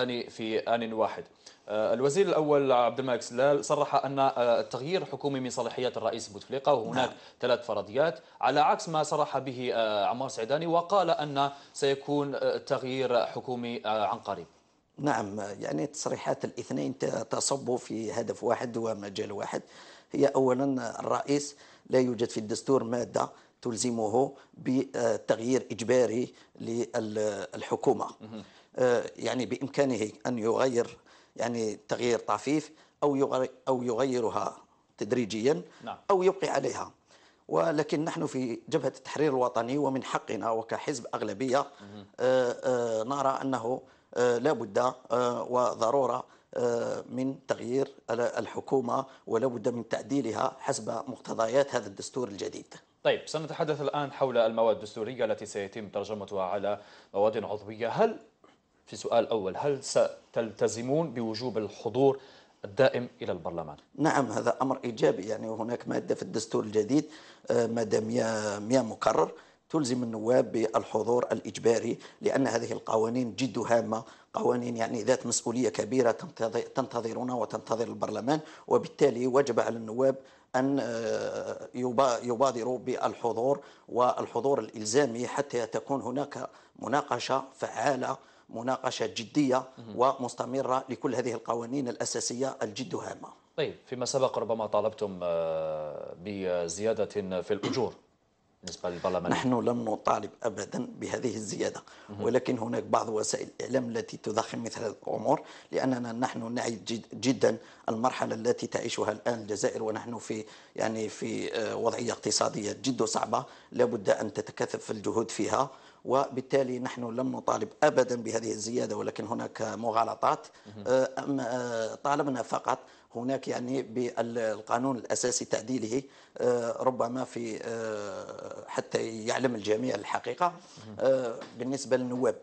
الفقدان في آن واحد آه، الوزير الأول عبد الملك سلال صرح أن آه، التغيير الحكومي من صلاحيات الرئيس بوتفليقة وهناك نعم. ثلاث فرضيات على عكس ما صرح به آه، عمار سعداني وقال أن سيكون تغيير حكومي عن قريب نعم يعني تصريحات الاثنين تصب في هدف واحد ومجال واحد هي أولا الرئيس لا يوجد في الدستور مادة تلزمه بتغيير إجباري للحكومة آه، يعني بإمكانه أن يغير يعني تغيير طفيف أو أو يغيرها تدريجيا نعم. أو يبقي عليها ولكن نحن في جبهة التحرير الوطني ومن حقنا وكحزب أغلبية آه، آه، نرى أنه لا بد وضرورة من تغيير الحكومة ولا بد من تعديلها حسب مقتضيات هذا الدستور الجديد طيب سنتحدث الآن حول المواد الدستورية التي سيتم ترجمتها على مواد عضوية هل في سؤال أول هل ستلتزمون بوجوب الحضور الدائم إلى البرلمان نعم هذا أمر إيجابي يعني هناك مادة في الدستور الجديد آه، مادة 100 مكرر تلزم النواب بالحضور الإجباري لأن هذه القوانين جد هامة قوانين يعني ذات مسؤولية كبيرة تنتظرنا وتنتظر البرلمان وبالتالي وجب على النواب أن آه، يبادروا بالحضور والحضور الإلزامي حتى تكون هناك مناقشة فعالة مناقشة جدية ومستمرة لكل هذه القوانين الأساسية الجد هامة طيب فيما سبق ربما طالبتم آه، بزيادة في الأجور بالنسبة للبرلمان نحن لم نطالب أبدا بهذه الزيادة ولكن هناك بعض وسائل الإعلام التي تضخم مثل هذه الأمور لأننا نحن نعي جدا المرحلة التي تعيشها الآن الجزائر ونحن في يعني في آه، وضعية اقتصادية جد صعبة لابد أن تتكثف الجهود فيها وبالتالي نحن لم نطالب ابدا بهذه الزياده ولكن هناك مغالطات آه، آه، طالبنا فقط هناك يعني بالقانون الاساسي تعديله آه، ربما في حتى يعلم الجميع الحقيقه بالنسبه للنواب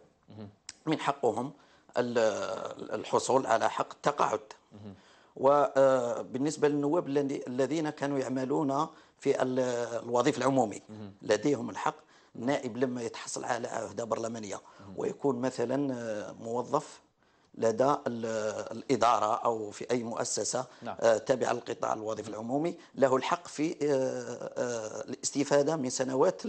من حقهم الحصول على حق التقاعد وبالنسبه للنواب الذين كانوا يعملون في الوظيفه العمومي لديهم الحق النائب لما يتحصل على عهده برلمانيه ويكون مثلا آه، موظف لدى الإدارة أو في أي مؤسسة نعم. آه، تابعة للقطاع الوظيفي العمومي له الحق في آه، الاستفادة من سنوات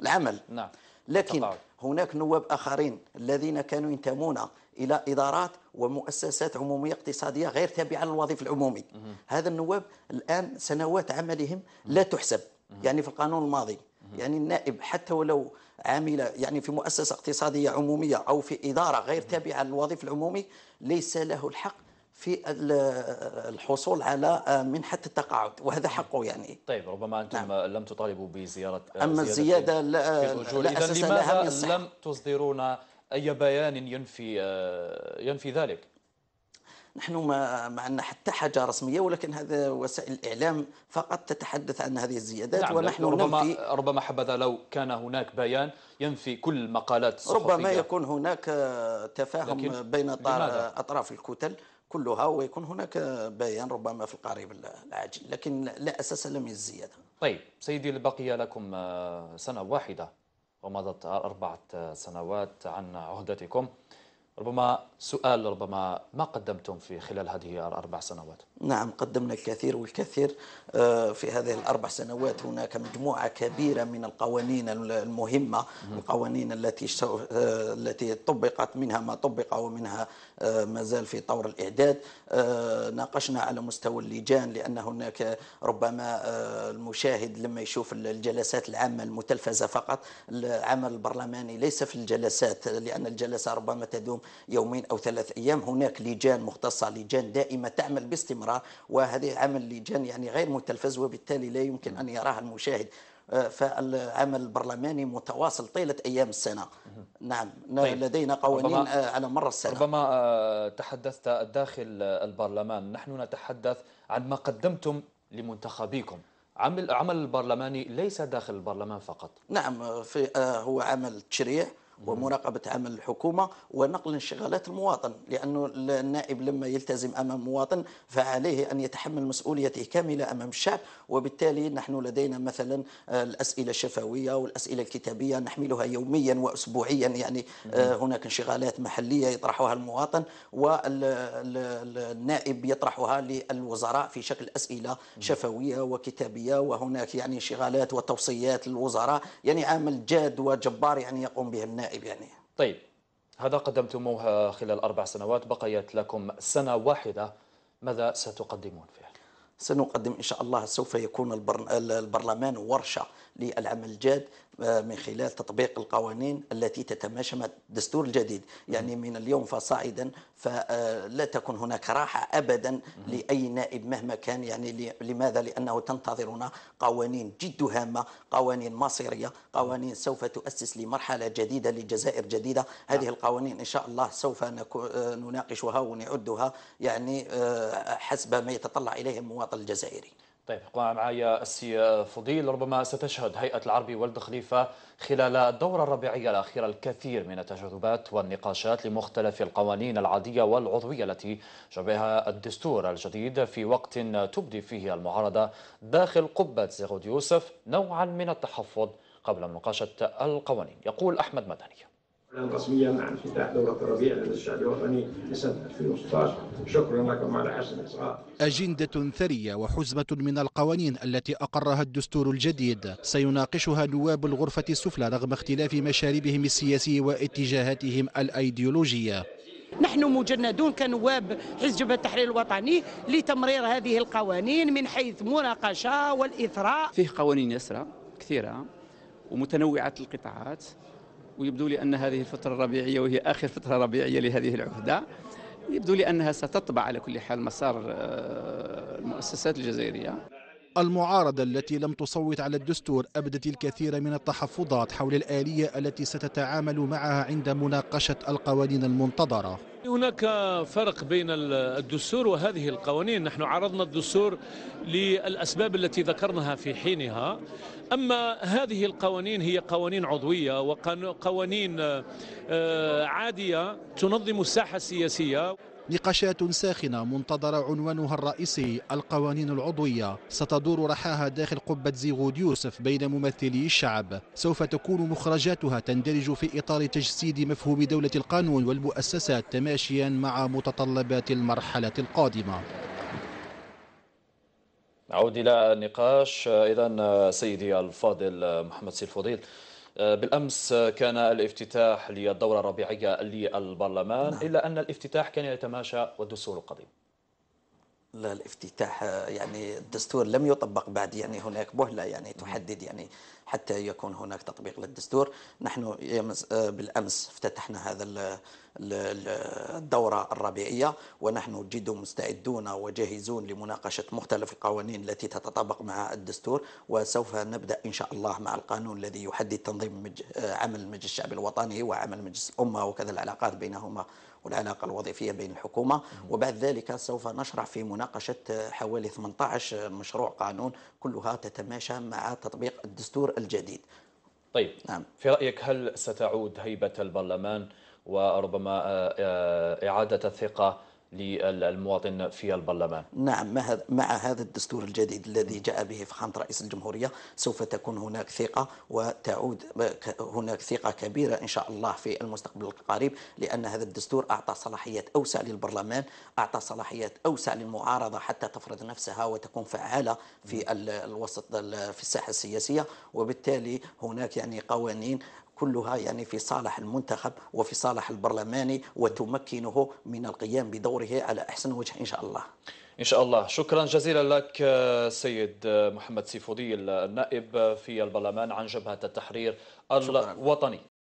العمل نعم. لكن هناك نواب آخرين الذين كانوا ينتمون إلى إدارات ومؤسسات عمومية اقتصادية غير تابعة للوظيفة العمومي هذا النواب الآن سنوات عملهم لا تحسب يعني في القانون الماضي يعني النائب حتى ولو عامل يعني في مؤسسة اقتصادية عمومية أو في إدارة غير تابعة للوظيفة العمومي ليس له الحق في الحصول على آه، منحة التقاعد وهذا حقه يعني طيب ربما أنتم نعم. لم تطالبوا بزيارة آه، أما الزيادة لا, لا أساس لها لم تصدرون أي بيان ينفي آه، ينفي ذلك نحن ما, ما عندنا حتى حاجه رسميه ولكن هذا وسائل الاعلام فقط تتحدث عن هذه الزيادات نعم ونحن ربما ننفي ربما حبذا لو كان هناك بيان ينفي كل مقالات الصحفيه ربما يكون هناك تفاهم بين اطراف الكتل كلها ويكون هناك بيان ربما في القريب العاجل لكن لا اساس لم الزياده طيب سيدي بقي لكم آه، سنه واحده ومضت اربعه سنوات عن عهدتكم ربما سؤال ربما ما قدمتم في خلال هذه الأربع سنوات نعم قدمنا الكثير والكثير آه، في هذه الأربع سنوات هناك مجموعة كبيرة من القوانين المهمة القوانين التي آه، التي طبقت منها ما طبق ومنها آه، مازال في طور الإعداد آه، ناقشنا على مستوى اللجان لأن هناك ربما آه، المشاهد لما يشوف الجلسات العامة المتلفزة فقط العمل البرلماني ليس في الجلسات لأن الجلسة ربما تدوم يومين أو ثلاث أيام هناك لجان مختصة لجان دائمة تعمل باستمرار وهذه عمل لجان يعني غير متلفز وبالتالي لا يمكن أن يراها المشاهد فالعمل البرلماني متواصل طيلة أيام السنة نعم طيب. لدينا قوانين آه، على مر السنة ربما آه، تحدثت داخل البرلمان نحن نتحدث عن ما قدمتم لمنتخبيكم عمل البرلماني ليس داخل البرلمان فقط نعم آه، في هو عمل تشريع ومراقبة عمل الحكومة ونقل انشغالات المواطن لأنه النائب لما يلتزم أمام مواطن فعليه أن يتحمل مسؤوليته كاملة أمام الشعب وبالتالي نحن لدينا مثلا آه، الأسئلة الشفوية والأسئلة الكتابية نحملها يوميا وأسبوعيا يعني آه، هناك انشغالات محلية يطرحها المواطن والنائب يطرحها للوزراء في شكل أسئلة شفوية وكتابية وهناك يعني انشغالات وتوصيات للوزراء يعني عمل جاد وجبار يعني يقوم به النائب نائب يعني طيب هذا قدمتموه خلال أربع سنوات بقيت لكم سنة واحدة ماذا ستقدمون فيها؟ سنقدم إن شاء الله سوف يكون البرلمان ورشة للعمل الجاد من خلال تطبيق القوانين التي تتماشى مع الدستور الجديد يعني من اليوم فصاعدا فلا آه، تكون هناك راحة أبدا لأي نائب مهما كان يعني لماذا لأنه تنتظرنا قوانين جد هامة قوانين مصيرية قوانين سوف تؤسس لمرحلة جديدة لجزائر جديدة هذه نعم. القوانين إن شاء الله سوف آه، نناقشها ونعدها يعني آه، حسب ما يتطلع إليه المواطن الجزائري طيب ابقى معايا السي فضيل ربما ستشهد هيئة العربي والد خليفة خلال الدورة الربيعية الأخيرة الكثير من التجاذبات والنقاشات لمختلف القوانين العادية والعضوية التي شبهها الدستور الجديد في وقت تبدي فيه المعارضة داخل قبة زغود يوسف نوعا من التحفظ قبل مناقشة القوانين يقول أحمد مدني رسميا عن افتتاح دورة الربيع لدى الشعب الوطني لسنة 2016 شكرا لكم على حسن الإصغاء أجندة ثرية وحزمة من القوانين التي أقرها الدستور الجديد سيناقشها نواب الغرفة السفلى رغم اختلاف مشاربهم السياسي واتجاهاتهم الأيديولوجية نحن مجندون كنواب حزب التحرير الوطني لتمرير هذه القوانين من حيث مناقشه والاثراء فيه قوانين يسرى كثيره ومتنوعه القطاعات ويبدو لي أن هذه الفترة الربيعية وهي آخر فترة ربيعية لهذه العهدة يبدو لي أنها ستطبع على كل حال مسار آه، المؤسسات الجزائرية المعارضة التي لم تصوت على الدستور أبدت الكثير من التحفظات حول الآلية التي ستتعامل معها عند مناقشة القوانين المنتظرة هناك فرق بين الدستور وهذه القوانين نحن عرضنا الدستور للأسباب التي ذكرناها في حينها أما هذه القوانين هي قوانين عضوية وقوانين آه، عادية تنظم الساحة السياسية نقاشات ساخنة منتظرة عنوانها الرئيسي القوانين العضوية ستدور رحاها داخل قبة زيغود يوسف بين ممثلي الشعب سوف تكون مخرجاتها تندرج في إطار تجسيد مفهوم دولة القانون والمؤسسات تماشيا مع متطلبات المرحلة القادمة نعود إلى النقاش إذا سيدي الفاضل محمد سي الفضيل آه، بالأمس كان الافتتاح للدورة الربيعية للبرلمان نعم. إلا أن الافتتاح كان يتماشى والدستور القديم الافتتاح يعني الدستور لم يطبق بعد يعني هناك بهلة يعني تحدد يعني حتى يكون هناك تطبيق للدستور نحن آه، بالأمس افتتحنا هذا الدورة الربيعية ونحن جد مستعدون وجاهزون لمناقشة مختلف القوانين التي تتطابق مع الدستور وسوف نبدأ إن شاء الله مع القانون الذي يحدد تنظيم آه، عمل مجلس الشعب الوطني وعمل مجلس الأمة وكذا العلاقات بينهما والعلاقة الوظيفية بين الحكومة وبعد ذلك سوف نشرع في مناقشة حوالي 18 مشروع قانون كلها تتماشى مع تطبيق الدستور الجديد طيب نعم. في رأيك هل ستعود هيبة البرلمان وربما آه، آه، إعادة الثقة للمواطن في البرلمان نعم مع هذا الدستور الجديد الذي جاء به فخامة رئيس الجمهورية سوف تكون هناك ثقة وتعود هناك ثقة كبيرة إن شاء الله في المستقبل القريب لأن هذا الدستور أعطى صلاحيات أوسع للبرلمان أعطى صلاحيات أوسع للمعارضة حتى تفرض نفسها وتكون فعالة في الوسط في الساحة السياسية وبالتالي هناك يعني قوانين كلها يعني في صالح المنتخب وفي صالح البرلماني وتمكنه من القيام بدوره على أحسن وجه إن شاء الله إن شاء الله شكرا جزيلا لك آه، سيد آه، محمد سيفودي النائب آه، في البرلمان عن جبهة التحرير الوطني